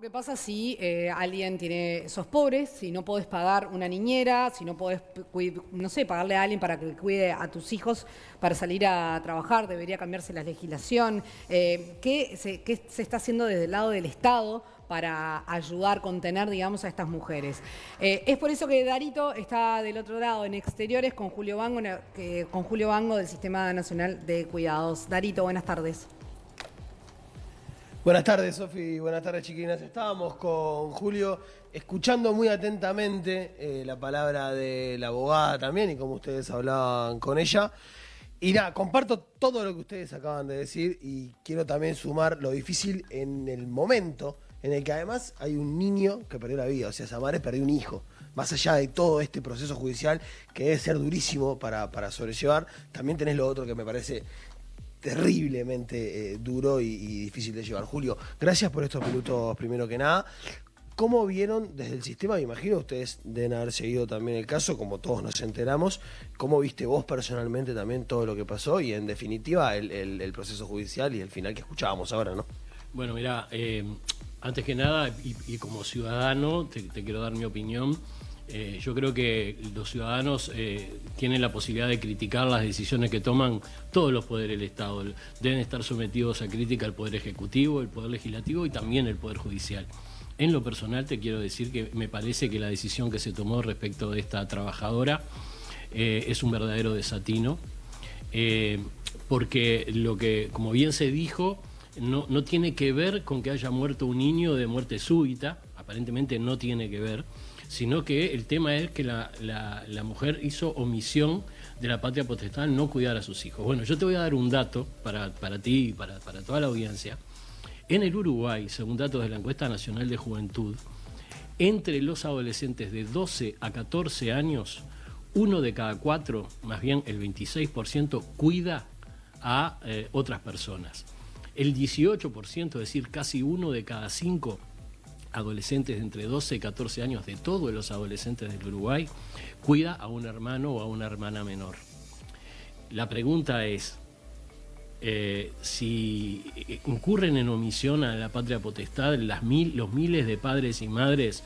¿Qué pasa si eh, alguien tiene, sos pobres, si no podés pagar una niñera, si no podés, no sé, pagarle a alguien para que cuide a tus hijos para salir a trabajar, debería cambiarse la legislación? Eh, ¿qué, se, está haciendo desde el lado del Estado para ayudar, contener, digamos, a estas mujeres. Eh, es por eso que Darito está del otro lado, en exteriores, con Julio Vango con Julio Bango del Sistema Nacional de Cuidados. Darito, buenas tardes. Buenas tardes, Sofi. Buenas tardes, chiquinas. Estábamos con Julio escuchando muy atentamente eh, la palabra de la abogada también y como ustedes hablaban con ella. Y nada, comparto todo lo que ustedes acaban de decir y quiero también sumar lo difícil en el momento en el que además hay un niño que perdió la vida, o sea, Samares perdió un hijo. Más allá de todo este proceso judicial que debe ser durísimo para, para sobrellevar, también tenés lo otro que me parece terriblemente eh, duro y, difícil de llevar. Julio, gracias por estos minutos primero que nada. ¿Cómo vieron desde el sistema? Me imagino ustedes deben haber seguido también el caso, como todos nos enteramos. ¿Cómo viste vos personalmente también todo lo que pasó y en definitiva el, proceso judicial y el final que escuchábamos ahora, no? Bueno, mira, eh, antes que nada y, como ciudadano te, quiero dar mi opinión. Eh, yo creo que los ciudadanos eh, tienen la posibilidad de criticar las decisiones que toman todos los poderes del Estado. Deben estar sometidos a crítica el Poder Ejecutivo, el Poder Legislativo y también el Poder Judicial. En lo personal te quiero decir que me parece que la decisión que se tomó respecto de esta trabajadora eh, es un verdadero desatino, porque lo que, como bien se dijo, no tiene que ver con que haya muerto un niño de muerte súbita, aparentemente no tiene que ver sino que el tema es que la, mujer hizo omisión de la patria potestad no cuidar a sus hijos. Bueno, yo te voy a dar un dato para, ti y para, toda la audiencia. En el Uruguay, según datos de la encuesta nacional de juventud, entre los adolescentes de 12 a 14 años, uno de cada cuatro, más bien el 26%, cuida a eh, otras personas. El 18%, es decir, casi uno de cada cinco, adolescentes de entre 12 y 14 años, de todos los adolescentes del Uruguay, cuida a un hermano o a una hermana menor. La pregunta es, eh, si incurren en omisión a la patria potestad los miles de padres y madres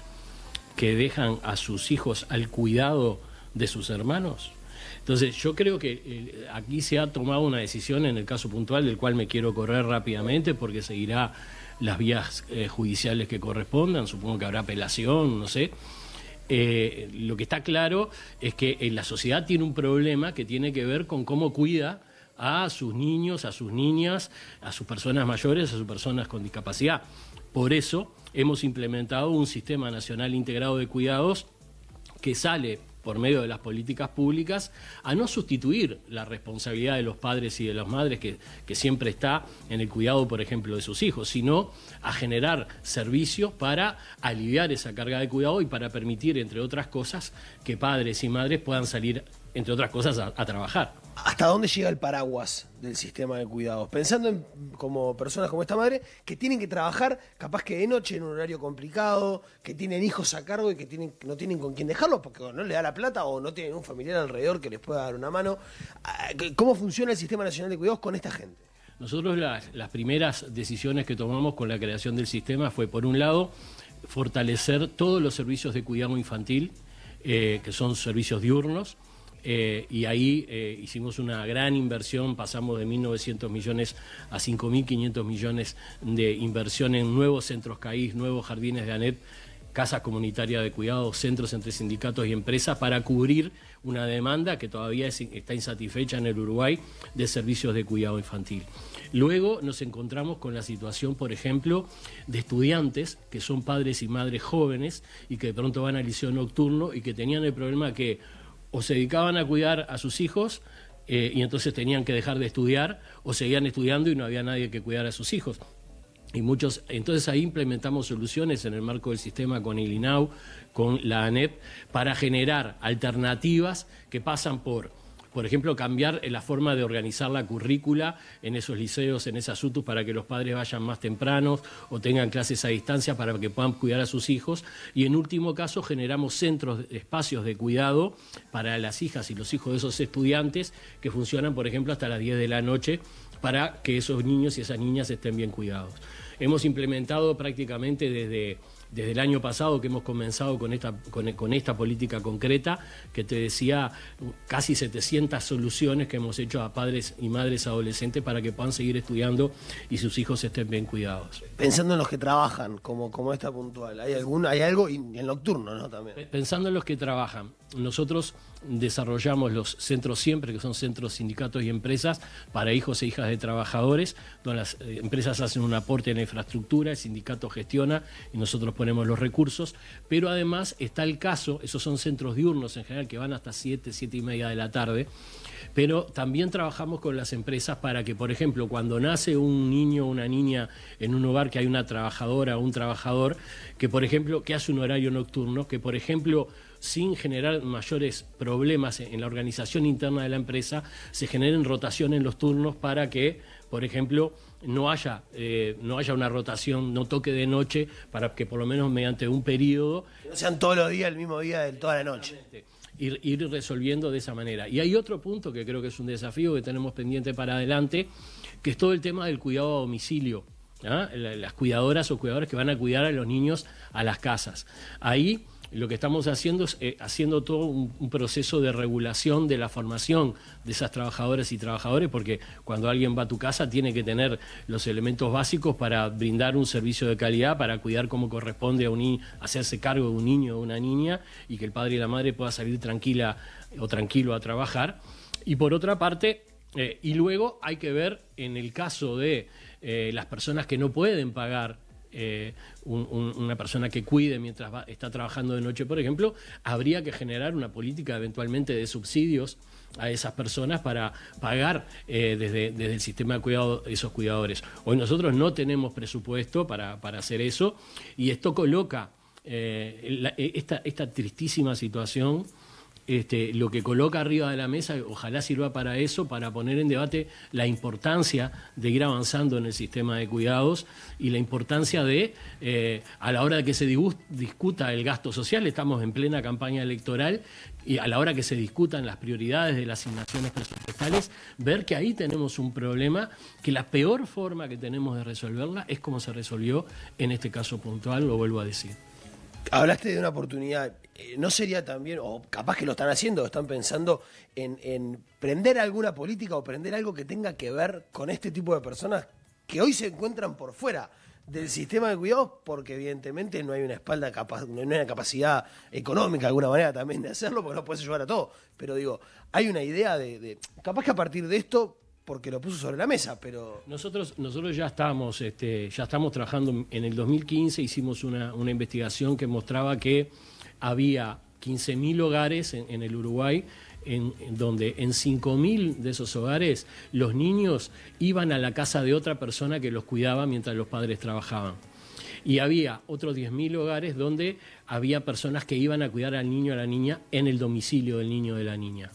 que dejan a sus hijos al cuidado de sus hermanos. Entonces yo creo que eh, aquí se ha tomado una decisión en el caso puntual del cual me quiero correr rápidamente porque seguirá las vías eh, judiciales que correspondan, supongo que habrá apelación, no sé. Eh, lo que está claro es que eh, la sociedad tiene un problema que tiene que ver con cómo cuida a sus niños, a sus niñas, a sus personas mayores, a sus personas con discapacidad. Por eso hemos implementado un sistema nacional integrado de cuidados que sale por medio de las políticas públicas, a no sustituir la responsabilidad de los padres y de las madres que, siempre está en el cuidado, por ejemplo, de sus hijos, sino a generar servicios para aliviar esa carga de cuidado y para permitir, entre otras cosas, que padres y madres puedan salir, entre otras cosas, a trabajar. ¿Hasta dónde llega el paraguas del sistema de cuidados? Pensando en como personas como esta madre que tienen que trabajar, capaz que de noche en un horario complicado, que tienen hijos a cargo y que no tienen con quién dejarlos porque no le da la plata o no tienen un familiar alrededor que les pueda dar una mano. Ah, ¿Cómo funciona el sistema nacional de cuidados con esta gente? Nosotros las, primeras decisiones que tomamos con la creación del sistema fue, por un lado, fortalecer todos los servicios de cuidado infantil, eh, que son servicios diurnos, eh, y ahí eh, hicimos una gran inversión, pasamos de 1.900 millones a 5.500 millones de inversión en nuevos centros CAIS, nuevos jardines de ANET, casas comunitarias de cuidado, centros entre sindicatos y empresas para cubrir una demanda que todavía está insatisfecha en el Uruguay de servicios de cuidado infantil. Luego nos encontramos con la situación, por ejemplo, de estudiantes que son padres y madres jóvenes y que de pronto van al liceo nocturno y que tenían el problema que o se dedicaban a cuidar a sus hijos eh, y entonces tenían que dejar de estudiar o seguían estudiando y no había nadie que cuidara a sus hijos. Y muchos, entonces ahí implementamos soluciones en el marco del sistema con el INAU, con la ANEP, para generar alternativas que pasan por por ejemplo, cambiar la forma de organizar la currícula en esos liceos, en esas UTUS, para que los padres vayan más tempranos o tengan clases a distancia para que puedan cuidar a sus hijos. Y en último caso, generamos centros, espacios de cuidado para las hijas y los hijos de esos estudiantes que funcionan, por ejemplo, hasta las 10 de la noche para que esos niños y esas niñas estén bien cuidados. Hemos implementado prácticamente desde, desde el año pasado que hemos comenzado con esta, con, esta política concreta, que te decía casi 700 soluciones que hemos hecho a padres y madres adolescentes para que puedan seguir estudiando y sus hijos estén bien cuidados. Pensando en los que trabajan, como, como esta puntual, ¿hay, hay algo en nocturno ¿no? también? Pensando en los que trabajan, nosotros desarrollamos los centros siempre, que son centros, sindicatos y empresas para hijos e hijas de trabajadores, donde las eh, empresas hacen un aporte en el infraestructura, el sindicato gestiona y nosotros ponemos los recursos, pero además está el caso, esos son centros diurnos en general que van hasta 7, 7 y media de la tarde, pero también trabajamos con las empresas para que, por ejemplo, cuando nace un niño o una niña en un hogar que hay una trabajadora o un trabajador, que por ejemplo, que hace un horario nocturno, que por ejemplo sin generar mayores problemas en la organización interna de la empresa, se generen rotación en los turnos para que por ejemplo, no haya, eh, no haya una rotación, no toque de noche, para que por lo menos mediante un periodo... no sean todos los días el mismo día de toda la noche. Ir, resolviendo de esa manera. Y hay otro punto que creo que es un desafío que tenemos pendiente para adelante, que es todo el tema del cuidado a domicilio. ¿ah? Las cuidadoras o cuidadores que van a cuidar a los niños a las casas. Ahí lo que estamos haciendo es eh, haciendo todo un, proceso de regulación de la formación de esas trabajadoras y trabajadores, porque cuando alguien va a tu casa tiene que tener los elementos básicos para brindar un servicio de calidad, para cuidar como corresponde a un hacerse cargo de un niño o una niña, y que el padre y la madre pueda salir tranquila o tranquilo a trabajar. Y por otra parte, eh, y luego hay que ver en el caso de eh, las personas que no pueden pagar eh, una persona que cuide mientras está trabajando de noche, por ejemplo, habría que generar una política eventualmente de subsidios a esas personas para pagar eh, desde, el sistema de cuidado esos cuidadores. Hoy nosotros no tenemos presupuesto para, hacer eso y esto coloca eh, esta tristísima situación este, lo que coloca arriba de la mesa, ojalá sirva para eso, para poner en debate la importancia de ir avanzando en el sistema de cuidados y la importancia de, eh, a la hora de que se discuta el gasto social, estamos en plena campaña electoral, y a la hora que se discutan las prioridades de las asignaciones presupuestales, ver que ahí tenemos un problema, que la peor forma que tenemos de resolverla es como se resolvió en este caso puntual, lo vuelvo a decir. Hablaste de una oportunidad. Eh, ¿No sería también, o capaz que lo están haciendo, o están pensando en, en prender alguna política o prender algo que tenga que ver con este tipo de personas que hoy se encuentran por fuera del sistema de cuidados porque evidentemente no hay una espalda capaz, no hay una capacidad económica alguna manera también de hacerlo porque no puedes ayudar a todo pero digo hay una idea de, capaz que a partir de esto porque lo puso sobre la mesa, pero... Nosotros, nosotros ya, estamos, este, ya estamos trabajando, en el 2015 hicimos una, investigación que mostraba que había 15.000 hogares en, el Uruguay, en, donde en 5.000 de esos hogares los niños iban a la casa de otra persona que los cuidaba mientras los padres trabajaban. Y había otros 10.000 hogares donde había personas que iban a cuidar al niño o a la niña en el domicilio del niño o de la niña.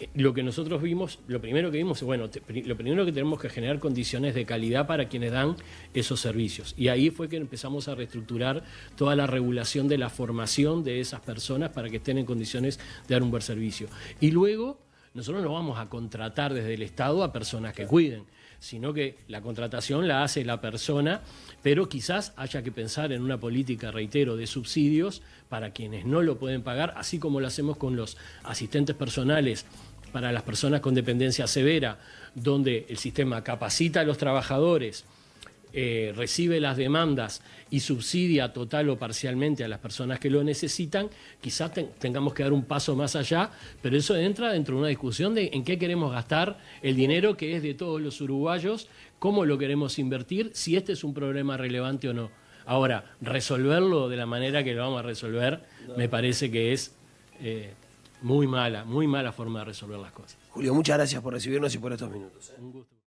Eh, lo que nosotros vimos, lo primero que vimos es, bueno, lo primero que tenemos que generar condiciones de calidad para quienes dan esos servicios. Y ahí fue que empezamos a reestructurar toda la regulación de la formación de esas personas para que estén en condiciones de dar un buen servicio. Y luego, nosotros nos vamos a contratar desde el Estado a personas que cuiden sino que la contratación la hace la persona, pero quizás haya que pensar en una política, reitero, de subsidios para quienes no lo pueden pagar, así como lo hacemos con los asistentes personales para las personas con dependencia severa, donde el sistema capacita a los trabajadores eh, recibe las demandas y subsidia total o parcialmente a las personas que lo necesitan, quizás tengamos que dar un paso más allá, pero eso entra dentro de una discusión de en qué queremos gastar el dinero que es de todos los uruguayos, cómo lo queremos invertir, si este es un problema relevante o no. Ahora, resolverlo de la manera que lo vamos a resolver me parece que es eh, muy mala, muy mala forma de resolver las cosas. Julio, muchas gracias por recibirnos y por estos minutos. Eh. Un gusto.